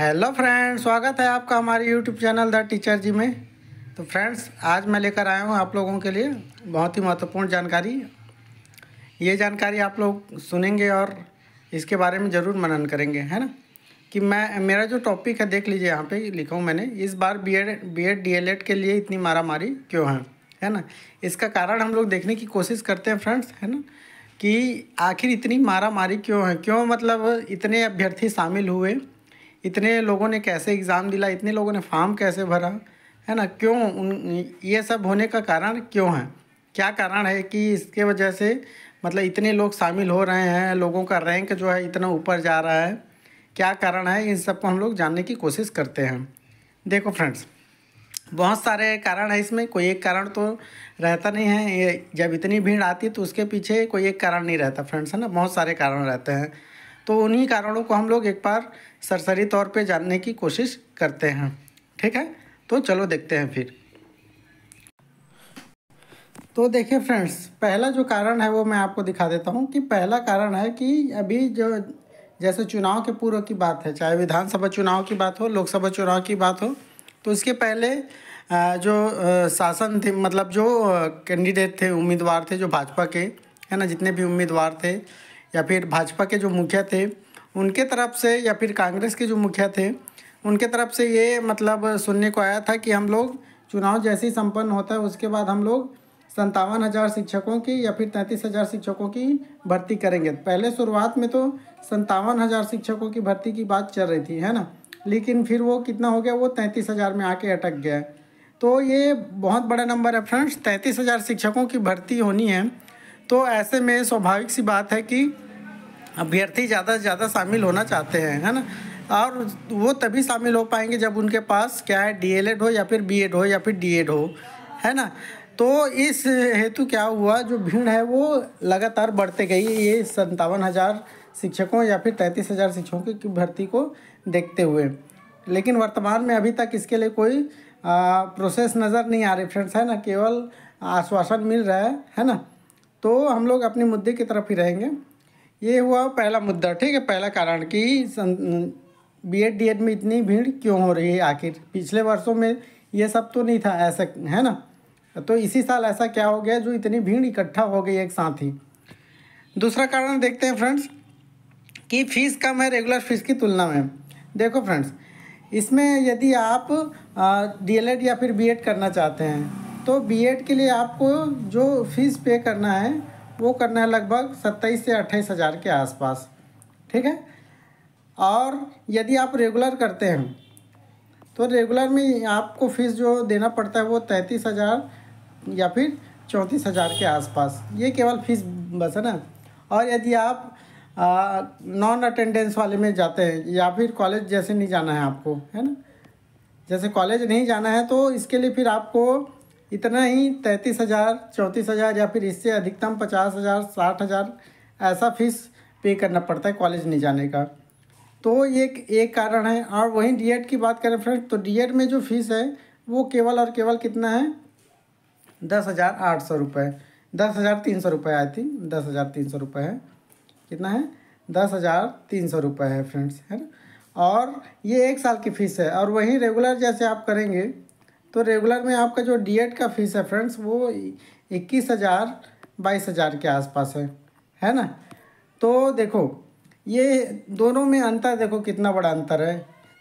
hello friends स्वागत है आपका हमारे YouTube channel the teacher ji में तो फ्रेंड्स आज मैं लेकर आया हूँ आप लोगों के लिए बहुत ही महत्वपूर्ण जानकारी ये जानकारी आप लोग सुनेंगे और इसके बारे में ज़रूर मनन करेंगे है ना कि मैं मेरा जो टॉपिक है देख लीजिए यहाँ पे लिखा हूँ मैंने इस बार B Ed B Ed D L Ed के लिए इतनी मारामारी क्यों है है ना इसका कारण हम लोग देखने की कोशिश करते हैं फ्रेंड्स है ना कि आखिर इतनी मारामारी क्यों है क्यों मतलब इतने अभ्यर्थी शामिल हुए इतने लोगों ने कैसे एग्ज़ाम दिला इतने लोगों ने फार्म कैसे भरा है ना क्यों उन ये सब होने का कारण क्यों है क्या कारण है कि इसके वजह से मतलब इतने लोग शामिल हो रहे हैं लोगों का रैंक जो है इतना ऊपर जा रहा है क्या कारण है इन सब को हम लोग जानने की कोशिश करते हैं देखो फ्रेंड्स बहुत सारे कारण है इसमें कोई एक कारण तो रहता नहीं है जब इतनी भीड़ आती तो उसके पीछे कोई एक कारण नहीं रहता फ्रेंड्स है ना बहुत सारे कारण रहते हैं तो उन्हीं कारणों को हम लोग एक बार सरसरी तौर पे जानने की कोशिश करते हैं ठीक है तो चलो देखते हैं फिर तो देखिए फ्रेंड्स पहला जो कारण है वो मैं आपको दिखा देता हूँ कि पहला कारण है कि अभी जो जैसे चुनाव के पूर्व की बात है चाहे विधानसभा चुनाव की बात हो लोकसभा चुनाव की बात हो तो इसके पहले जो शासन थे मतलब जो कैंडिडेट थे उम्मीदवार थे जो भाजपा के है ना जितने भी उम्मीदवार थे या फिर भाजपा के जो मुखिया थे उनके तरफ से या फिर कांग्रेस के जो मुखिया थे उनके तरफ से ये मतलब सुनने को आया था कि हम लोग चुनाव जैसे ही संपन्न होता है उसके बाद हम लोग संतावन हज़ार शिक्षकों की या फिर तैंतीस हज़ार शिक्षकों की भर्ती करेंगे पहले शुरुआत में तो संतावन हज़ार शिक्षकों की भर्ती की बात चल रही थी है ना लेकिन फिर वो कितना हो गया वो तैंतीस हज़ार में आके अटक गया तो ये बहुत बड़ा नंबर है फ्रेंड्स तैंतीस हज़ार शिक्षकों की भर्ती होनी है तो ऐसे में स्वाभाविक सी बात है कि अभ्यर्थी ज़्यादा से ज़्यादा शामिल होना चाहते हैं है ना और वो तभी शामिल हो पाएंगे जब उनके पास क्या है डी हो या फिर बी हो या फिर डी हो है ना तो इस हेतु क्या हुआ जो भीड़ है वो लगातार बढ़ते गई ये संतावन हज़ार शिक्षकों या फिर तैंतीस हज़ार शिक्षकों की भर्ती को देखते हुए लेकिन वर्तमान में अभी तक इसके लिए कोई आ, प्रोसेस नज़र नहीं आ रही फ्रेंड्स है ना केवल आश्वासन मिल रहा है है ना तो हम लोग अपने मुद्दे की तरफ ही रहेंगे ये हुआ पहला मुद्दा ठीक है पहला कारण कि बी एड डी एड में इतनी भीड़ क्यों हो रही है आखिर पिछले वर्षों में ये सब तो नहीं था ऐसा है ना तो इसी साल ऐसा क्या हो गया जो इतनी भीड़ इकट्ठा हो गई एक साथ ही दूसरा कारण देखते हैं फ्रेंड्स कि फ़ीस कम है रेगुलर फ़ीस की तुलना में देखो फ्रेंड्स इसमें यदि आप डीएलएड या फिर बीएड करना चाहते हैं तो बीएड के लिए आपको जो फीस पे करना है वो करना है लगभग सत्ताईस से अट्ठाईस हज़ार के आसपास ठीक है और यदि आप रेगुलर करते हैं तो रेगुलर में आपको फीस जो देना पड़ता है वो तैंतीस हज़ार या फिर चौंतीस हज़ार के आसपास ये केवल फीस बस है ना और यदि आप नॉन अटेंडेंस वाले में जाते हैं या फिर कॉलेज जैसे नहीं जाना है आपको है ना जैसे कॉलेज नहीं जाना है तो इसके लिए फिर आपको इतना ही तैंतीस हज़ार चौंतीस हज़ार या फिर इससे अधिकतम पचास हज़ार साठ हज़ार ऐसा फीस पे करना पड़ता है कॉलेज नहीं जाने का तो एक एक कारण है और वहीं डी की बात करें फ्रेंड तो डी में जो फीस है वो केवल और केवल कितना है दस हज़ार आठ सौ रुपये दस हज़ार तीन सौ रुपये आई थिंक दस हज़ार तीन सौ रुपये है कितना है दस हज़ार तीन सौ रुपये है फ्रेंड्स है ना और ये एक साल की फ़ीस है और वहीं रेगुलर जैसे आप करेंगे तो रेगुलर में आपका जो डी का फीस है फ्रेंड्स वो इक्कीस हज़ार बाईस हज़ार के आसपास है है ना तो देखो ये दोनों में अंतर देखो कितना बड़ा अंतर है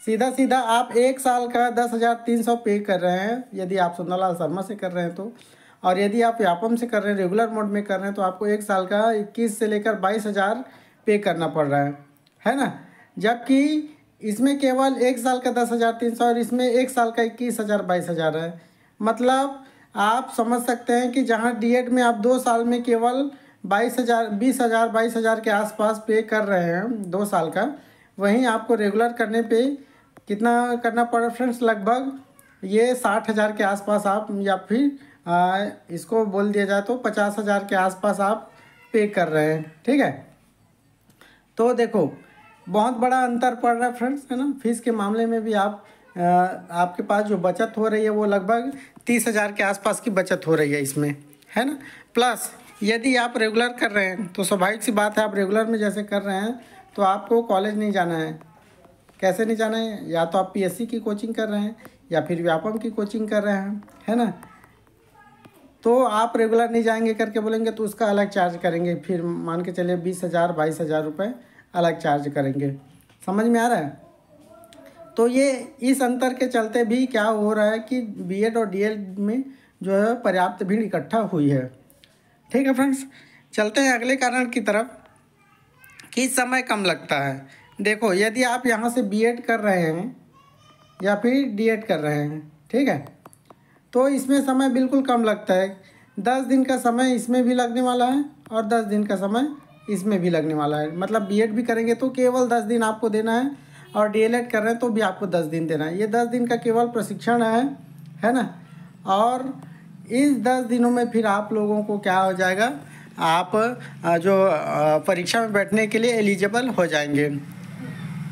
सीधा सीधा आप एक साल का दस हज़ार तीन सौ पे कर रहे हैं यदि आप सुंदरलाल शर्मा से कर रहे हैं तो और यदि आप व्यापम से कर रहे हैं रेगुलर मोड में कर रहे हैं तो आपको एक साल का इक्कीस से लेकर बाईस हज़ार पे करना पड़ रहा है है ना जबकि इसमें केवल एक साल का दस हज़ार तीन सौ और इसमें एक साल का इक्कीस हज़ार बाईस हज़ार है मतलब आप समझ सकते हैं कि जहां डीएड में आप दो साल में केवल बाईस हज़ार बीस हज़ार बाईस हज़ार के आसपास पे कर रहे हैं दो साल का वहीं आपको रेगुलर करने पे कितना करना पड़ा फ्रेंड्स लगभग ये साठ हज़ार के आसपास आप या फिर आ, इसको बोल दिया जाए तो पचास हज़ार के आसपास आप पे कर रहे हैं ठीक है तो देखो बहुत बड़ा अंतर पड़ रहा है फ्रेंड्स है ना फीस के मामले में भी आप आपके पास जो बचत हो रही है वो लगभग तीस हज़ार के आसपास की बचत हो रही है इसमें है ना प्लस यदि आप रेगुलर कर रहे हैं तो स्वाभाविक सी बात है आप रेगुलर में जैसे कर रहे हैं तो आपको कॉलेज नहीं जाना है कैसे नहीं जाना है या तो आप पीएससी की कोचिंग कर रहे हैं या फिर व्यापम की कोचिंग कर रहे हैं है ना तो आप रेगुलर नहीं जाएंगे करके बोलेंगे तो उसका अलग चार्ज करेंगे फिर मान के चलिए बीस हज़ार बाईस हज़ार रुपये अलग चार्ज करेंगे समझ में आ रहा है तो ये इस अंतर के चलते भी क्या हो रहा है कि एड और एड में जो है पर्याप्त भीड़ इकट्ठा हुई है ठीक है फ्रेंड्स चलते हैं अगले कारण की तरफ कि समय कम लगता है देखो यदि आप यहाँ से एड कर रहे हैं या फिर एड कर रहे हैं ठीक है तो इसमें समय बिल्कुल कम लगता है दस दिन का समय इसमें भी लगने वाला है और दस दिन का समय इसमें भी लगने वाला है मतलब बी भी करेंगे तो केवल दस दिन आपको देना है और डी कर रहे हैं तो भी आपको दस दिन देना है ये दस दिन का केवल प्रशिक्षण है है ना और इस दस दिनों में फिर आप लोगों को क्या हो जाएगा आप जो परीक्षा में बैठने के लिए एलिजिबल हो जाएंगे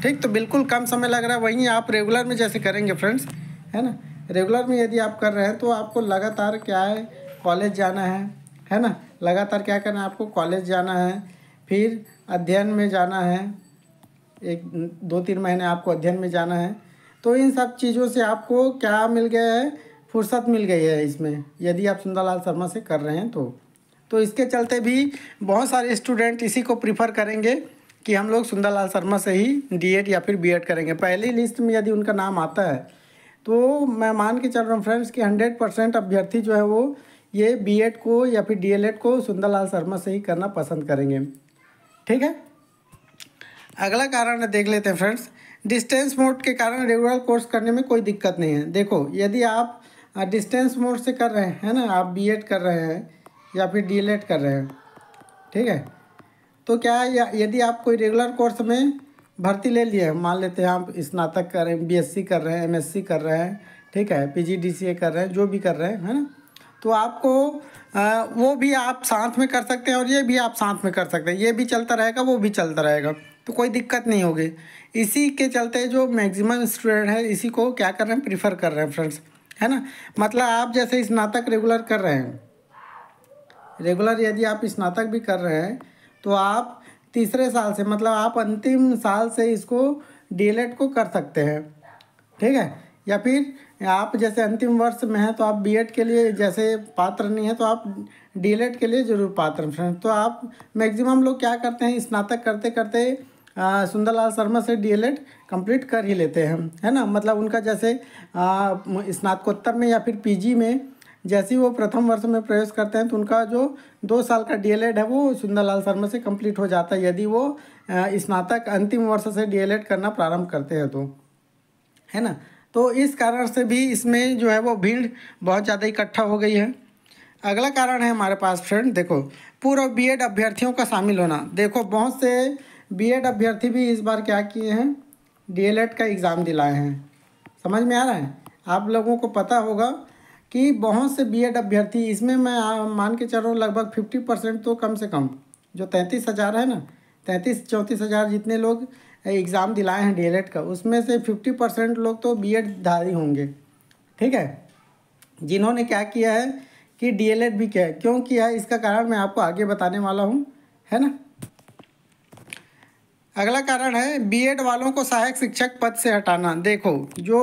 ठीक तो बिल्कुल कम समय लग रहा है वहीं आप रेगुलर में जैसे करेंगे फ्रेंड्स है ना रेगुलर में यदि आप कर रहे हैं तो आपको लगातार क्या है कॉलेज जाना है है ना लगातार क्या करना है आपको कॉलेज जाना है फिर अध्ययन में जाना है एक दो तीन महीने आपको अध्ययन में जाना है तो इन सब चीज़ों से आपको क्या मिल गया है फुर्सत मिल गई है इसमें यदि आप सुंदरलाल शर्मा से कर रहे हैं तो तो इसके चलते भी बहुत सारे स्टूडेंट इसी को प्रीफर करेंगे कि हम लोग सुंदरलाल शर्मा से ही डीएड या फिर बीएड करेंगे पहली लिस्ट में यदि उनका नाम आता है तो मैं मान के चल रहा हूँ फ्रेंड्स कि हंड्रेड परसेंट अभ्यर्थी जो है वो ये बीएड को या फिर डीएलएड को सुंदरलाल शर्मा से ही करना पसंद करेंगे ठीक है अगला कारण देख लेते हैं फ्रेंड्स डिस्टेंस मोड के कारण रेगुलर कोर्स करने में कोई दिक्कत नहीं है देखो यदि आप डिस्टेंस मोड से कर रहे हैं है ना आप बी कर रहे हैं या फिर डी कर रहे हैं ठीक है तो क्या यदि आप कोई रेगुलर कोर्स में भर्ती ले लिए मान लेते हैं आप स्नातक कर रहे हैं बी कर रहे हैं एम कर रहे हैं ठीक है पी कर रहे हैं जो भी कर रहे हैं है ना तो आपको वो भी आप साथ में कर सकते हैं और ये भी आप साथ में कर सकते हैं ये भी चलता रहेगा वो भी चलता रहेगा तो कोई दिक्कत नहीं होगी इसी के चलते जो मैक्सिमम स्टूडेंट है इसी को क्या कर रहे हैं प्रीफर कर रहे हैं फ्रेंड्स है ना मतलब आप जैसे स्नातक रेगुलर कर रहे हैं रेगुलर यदि आप स्नातक भी कर रहे हैं तो आप तीसरे साल से मतलब आप अंतिम साल से इसको डी को कर सकते हैं ठीक है या फिर आप जैसे अंतिम वर्ष में हैं तो आप बी के लिए जैसे पात्र नहीं है तो आप डी के लिए जरूर पात्र फ्रेंड तो आप मैक्सिमम लोग क्या करते हैं स्नातक करते करते सुंदरलाल शर्मा से डी एल कंप्लीट कर ही लेते हैं है ना मतलब उनका जैसे स्नातकोत्तर में या फिर पीजी में जैसे ही वो प्रथम वर्ष में प्रवेश करते हैं तो उनका जो दो साल का डी है वो सुंदरलाल शर्मा से कंप्लीट हो जाता है यदि वो स्नातक अंतिम वर्ष से डी करना प्रारंभ करते हैं तो है ना तो इस कारण से भी इसमें जो है वो भीड़ बहुत ज़्यादा इकट्ठा हो गई है अगला कारण है हमारे पास फ्रेंड देखो पूर्व बीएड अभ्यर्थियों का शामिल होना देखो बहुत से बीएड अभ्यर्थी भी इस बार क्या किए हैं डीएलएड का एग्ज़ाम दिलाए हैं समझ में आ रहा है आप लोगों को पता होगा कि बहुत से बीएड अभ्यर्थी इसमें मैं मान के चल रहा हूँ लगभग फिफ्टी परसेंट तो कम से कम जो तैंतीस हज़ार है ना तैंतीस चौंतीस हज़ार जितने लोग एग्ज़ाम दिलाए हैं डी का उसमें से फिफ्टी परसेंट लोग तो बी धारी होंगे ठीक है जिन्होंने क्या किया है कि एड भी किया है क्यों किया है इसका कारण मैं आपको आगे बताने वाला हूँ है ना अगला कारण है एड वालों को सहायक शिक्षक पद से हटाना देखो जो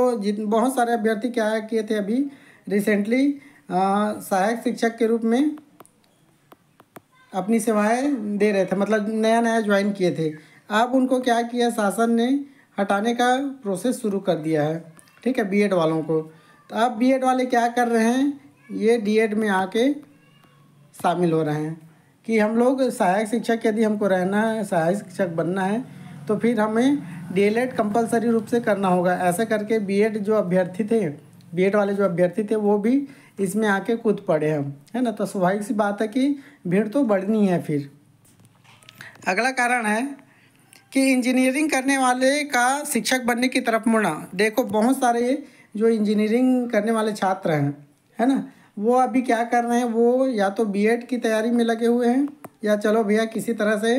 बहुत सारे अभ्यर्थी क्या किए थे अभी रिसेंटली सहायक शिक्षक के रूप में अपनी सेवाएं दे रहे थे मतलब नया नया ज्वाइन किए थे अब उनको क्या किया शासन ने हटाने का प्रोसेस शुरू कर दिया है ठीक है बीएड वालों को तो अब बीएड वाले क्या कर रहे हैं ये डीएड में आके शामिल हो रहे हैं कि हम लोग सहायक शिक्षक यदि हमको रहना है सहायक शिक्षक बनना है तो फिर हमें डीएलएड कंपलसरी रूप से करना होगा ऐसा करके बीएड जो अभ्यर्थी थे बीएड वाले जो अभ्यर्थी थे वो भी इसमें आके कूद पड़े हम है ना तो स्वाभाविक सी बात है कि भीड़ तो बढ़नी है फिर अगला कारण है कि इंजीनियरिंग करने वाले का शिक्षक बनने की तरफ मुड़ा देखो बहुत सारे जो इंजीनियरिंग करने वाले छात्र हैं है ना वो अभी क्या कर रहे हैं वो या तो बीएड की तैयारी में लगे हुए हैं या चलो भैया किसी तरह से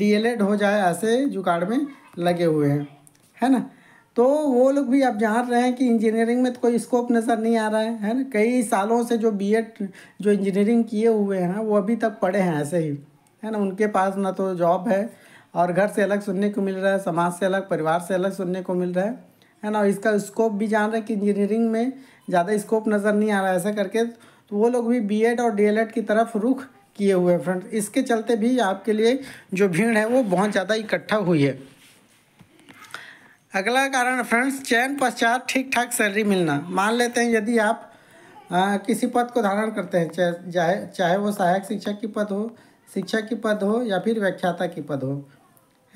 डीएलएड हो जाए ऐसे जुगाड़ में लगे हुए हैं है ना तो वो लोग भी अब जान रहे हैं कि इंजीनियरिंग में तो कोई स्कोप नज़र नहीं आ रहा है है ना कई सालों से जो बीएड जो इंजीनियरिंग किए हुए हैं वो अभी तक पढ़े हैं ऐसे ही है ना उनके पास ना तो जॉब है और घर से अलग सुनने को मिल रहा है समाज से अलग परिवार से अलग सुनने को मिल रहा है है ना और इसका स्कोप भी जान रहे हैं कि इंजीनियरिंग में ज़्यादा स्कोप नज़र नहीं आ रहा है ऐसा करके तो वो लोग भी बीएड और डीएलएड की तरफ रुख किए हुए हैं फ्रेंड इसके चलते भी आपके लिए जो भीड़ है वो बहुत ज़्यादा इकट्ठा हुई है अगला कारण फ्रेंड्स चयन पश्चात ठीक ठाक सैलरी मिलना मान लेते हैं यदि आप आ, किसी पद को धारण करते हैं चाहे चाहे वो सहायक शिक्षक की पद हो शिक्षा की पद हो या फिर व्याख्याता की पद हो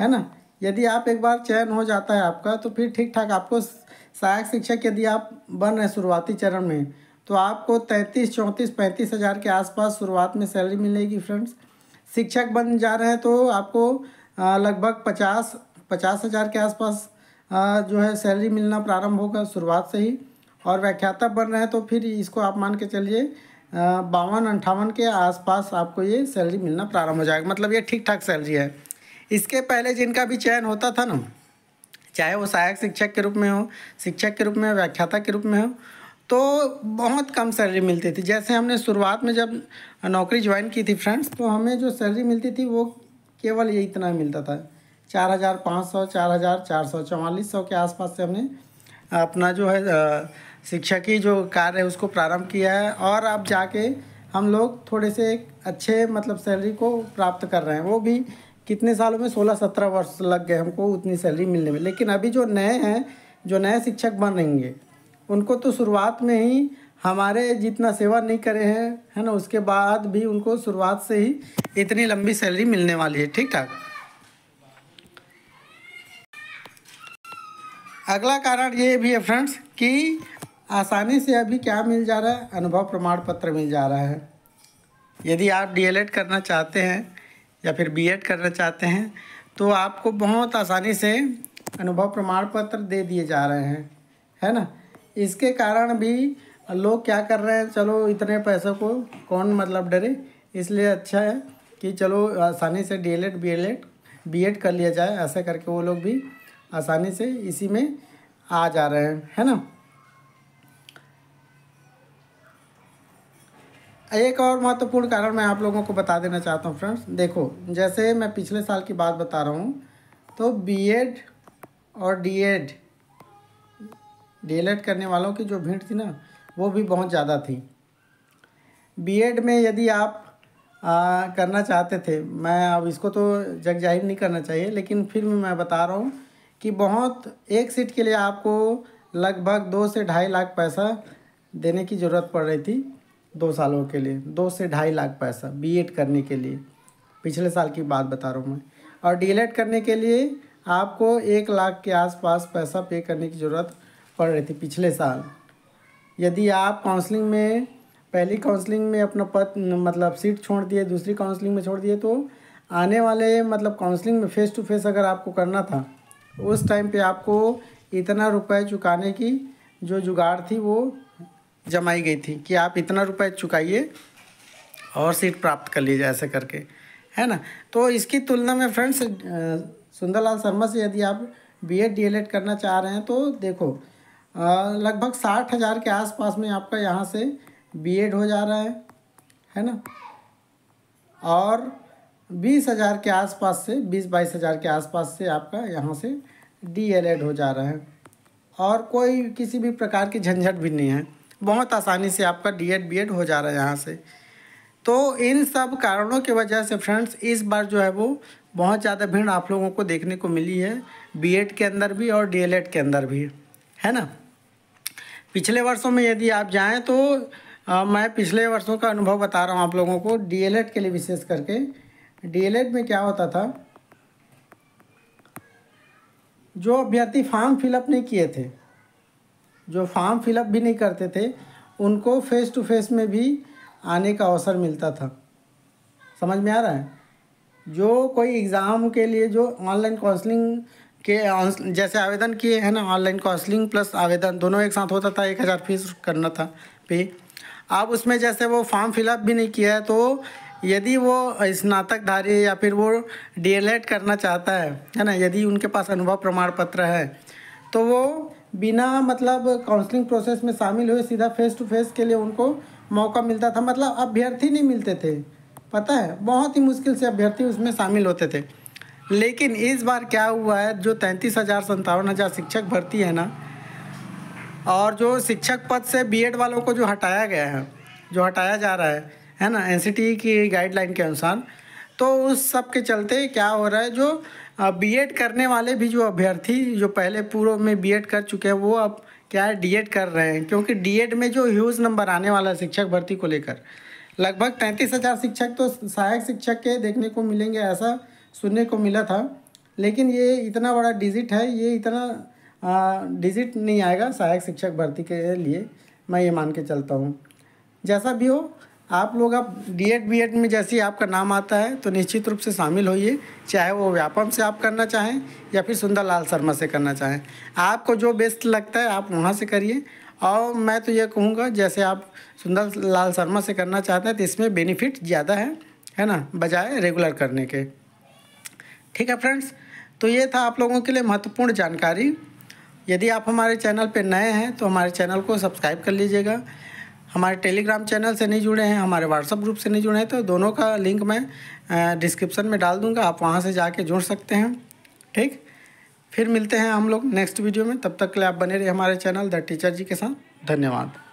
है ना यदि आप एक बार चयन हो जाता है आपका तो फिर ठीक ठाक आपको सहायक शिक्षक यदि आप बन रहे शुरुआती चरण में तो आपको तैंतीस चौंतीस पैंतीस हज़ार के आसपास शुरुआत में सैलरी मिलेगी फ्रेंड्स शिक्षक बन जा रहे हैं तो आपको लगभग पचास पचास हज़ार के आसपास जो है सैलरी मिलना प्रारंभ होगा शुरुआत से ही और व्याख्याता बन रहे हैं तो फिर इसको आप मान के चलिए बावन अंठावन के आसपास आपको ये सैलरी मिलना प्रारंभ हो जाएगा मतलब ये ठीक ठाक सैलरी है इसके पहले जिनका भी चयन होता था ना चाहे वो सहायक शिक्षक के रूप में हो शिक्षक के रूप में व्याख्याता के रूप में हो तो बहुत कम सैलरी मिलती थी जैसे हमने शुरुआत में जब नौकरी ज्वाइन की थी फ्रेंड्स तो हमें जो सैलरी मिलती थी वो केवल ये इतना मिलता था चार हज़ार पाँच सौ चार हज़ार चार सौ चौवालीस सौ के आसपास से हमने अपना जो है शिक्षा की जो कार्य है उसको प्रारंभ किया है और अब जाके हम लोग थोड़े से अच्छे मतलब सैलरी को प्राप्त कर रहे हैं वो भी कितने सालों में सोलह सत्रह वर्ष लग गए हमको उतनी सैलरी मिलने में लेकिन अभी जो नए हैं जो नए शिक्षक बन रहेंगे उनको तो शुरुआत में ही हमारे जितना सेवा नहीं करे हैं है ना उसके बाद भी उनको शुरुआत से ही इतनी लंबी सैलरी मिलने वाली है ठीक ठाक अगला कारण ये भी है फ्रेंड्स कि आसानी से अभी क्या मिल जा रहा है अनुभव प्रमाण पत्र मिल जा रहा है यदि आप डीएलएड करना चाहते हैं या फिर बीएड करना चाहते हैं तो आपको बहुत आसानी से अनुभव प्रमाण पत्र दे दिए जा रहे हैं है ना इसके कारण भी लोग क्या कर रहे हैं चलो इतने पैसों को कौन मतलब डरे इसलिए अच्छा है कि चलो आसानी से D L Ed B L Ed B Ed कर लिया जाए ऐसा करके वो लोग भी आसानी से इसी में आ जा रहे हैं है ना एक और महत्वपूर्ण कारण मैं आप लोगों को बता देना चाहता हूँ फ्रेंड्स देखो जैसे मैं पिछले साल की बात बता रहा हूँ तो बीएड और डीएड डीएलएड करने वालों की जो भीड़ थी ना वो भी बहुत ज़्यादा थी बीएड में यदि आप आ, करना चाहते थे मैं अब इसको तो जग जाहिर नहीं करना चाहिए लेकिन फिर भी मैं बता रहा हूँ कि बहुत एक सीट के लिए आपको लगभग दो से ढाई लाख पैसा देने की ज़रूरत पड़ रही थी दो सालों के लिए दो से ढाई लाख पैसा बीएड करने के लिए पिछले साल की बात बता रहा हूँ मैं और डीएलएड करने के लिए आपको एक लाख के आसपास पैसा पे करने की ज़रूरत पड़ रही थी पिछले साल यदि आप काउंसलिंग में पहली काउंसलिंग में अपना पद मतलब सीट छोड़ दिए दूसरी काउंसलिंग में छोड़ दिए तो आने वाले मतलब काउंसलिंग में फ़ेस टू फेस अगर आपको करना था उस टाइम पे आपको इतना रुपए चुकाने की जो जुगाड़ थी वो जमाई गई थी कि आप इतना रुपये चुकाइए और सीट प्राप्त कर लीजिए ऐसे करके है ना तो इसकी तुलना में फ्रेंड्स सुंदरलाल शर्मा से यदि आप B Ed D L Ed करना चाह रहे हैं तो देखो लगभग साठ हज़ार के आसपास में आपका यहाँ से बी एड हो जा रहा है है ना और बीस हज़ार के आसपास से बीस बाईस हज़ार के आसपास से आपका यहाँ से डी एल एड हो जा रहा है और कोई किसी भी प्रकार की झंझट भी नहीं है बहुत आसानी से आपका डी एड बी एड हो जा रहा है यहाँ से तो इन सब कारणों की वजह से फ्रेंड्स इस बार जो है वो बहुत ज़्यादा भीड़ आप लोगों को देखने को मिली है बी एड के अंदर भी और डी एल एड के अंदर भी है ना पिछले वर्षों में यदि आप जाएँ तो आ, मैं पिछले वर्षों का अनुभव बता रहा हूँ आप लोगों को डी एल एड के लिए विशेष करके डी एल एड में क्या होता था जो अभ्यर्थी फॉर्म फिलअप नहीं किए थे जो फॉर्म फिलअप भी नहीं करते थे उनको फेस टू फेस में भी आने का अवसर मिलता था समझ में आ रहा है जो कोई एग्ज़ाम के लिए जो ऑनलाइन काउंसलिंग के जैसे आवेदन किए हैं ना ऑनलाइन काउंसलिंग प्लस आवेदन दोनों एक साथ होता था एक हज़ार फीस करना था पे अब उसमें जैसे वो फॉर्म फिलअप भी नहीं किया है तो यदि वो स्नातकधारी या फिर वो डी करना चाहता है है ना यदि उनके पास अनुभव प्रमाण पत्र है तो वो बिना मतलब काउंसलिंग प्रोसेस में शामिल हुए सीधा फेस टू फेस के लिए उनको मौका मिलता था मतलब अभ्यर्थी नहीं मिलते थे पता है बहुत ही मुश्किल से अभ्यर्थी उसमें शामिल होते थे लेकिन इस बार क्या हुआ है जो तैंतीस हज़ार सत्तावन हज़ार शिक्षक भर्ती है ना और जो शिक्षक पद से बीएड वालों को जो हटाया गया है जो हटाया जा रहा है है ना एन e की गाइडलाइन के अनुसार तो उस सब के चलते क्या हो रहा है जो बीएड करने वाले भी जो अभ्यर्थी जो पहले पूर्व में बीएड कर चुके हैं वो अब क्या है डीएड कर रहे हैं क्योंकि डीएड में जो ह्यूज नंबर आने वाला है शिक्षक भर्ती को लेकर लगभग तैंतीस हज़ार शिक्षक तो सहायक शिक्षक के देखने को मिलेंगे ऐसा सुनने को मिला था लेकिन ये इतना बड़ा डिजिट है ये इतना डिजिट नहीं आएगा सहायक शिक्षक भर्ती के लिए मैं ये मान के चलता हूँ जैसा भी हो आप लोग आप डी एड बी एड में जैसे ही आपका नाम आता है तो निश्चित रूप से शामिल होइए चाहे वो व्यापम से आप करना चाहें या फिर सुंदरलाल शर्मा से करना चाहें आपको जो बेस्ट लगता है आप वहाँ से करिए और मैं तो ये कहूँगा जैसे आप सुंदर लाल शर्मा से करना चाहते हैं तो इसमें बेनिफिट ज़्यादा है है ना बजाय रेगुलर करने के ठीक है फ्रेंड्स तो ये था आप लोगों के लिए महत्वपूर्ण जानकारी यदि आप हमारे चैनल पर नए हैं तो हमारे चैनल को सब्सक्राइब कर लीजिएगा हमारे टेलीग्राम चैनल से नहीं जुड़े हैं हमारे व्हाट्सअप ग्रुप से नहीं जुड़े हैं तो दोनों का लिंक मैं डिस्क्रिप्शन में डाल दूँगा आप वहाँ से जाके जुड़ सकते हैं ठीक फिर मिलते हैं हम लोग नेक्स्ट वीडियो में तब तक के लिए आप बने रहिए हमारे चैनल द टीचर जी के साथ धन्यवाद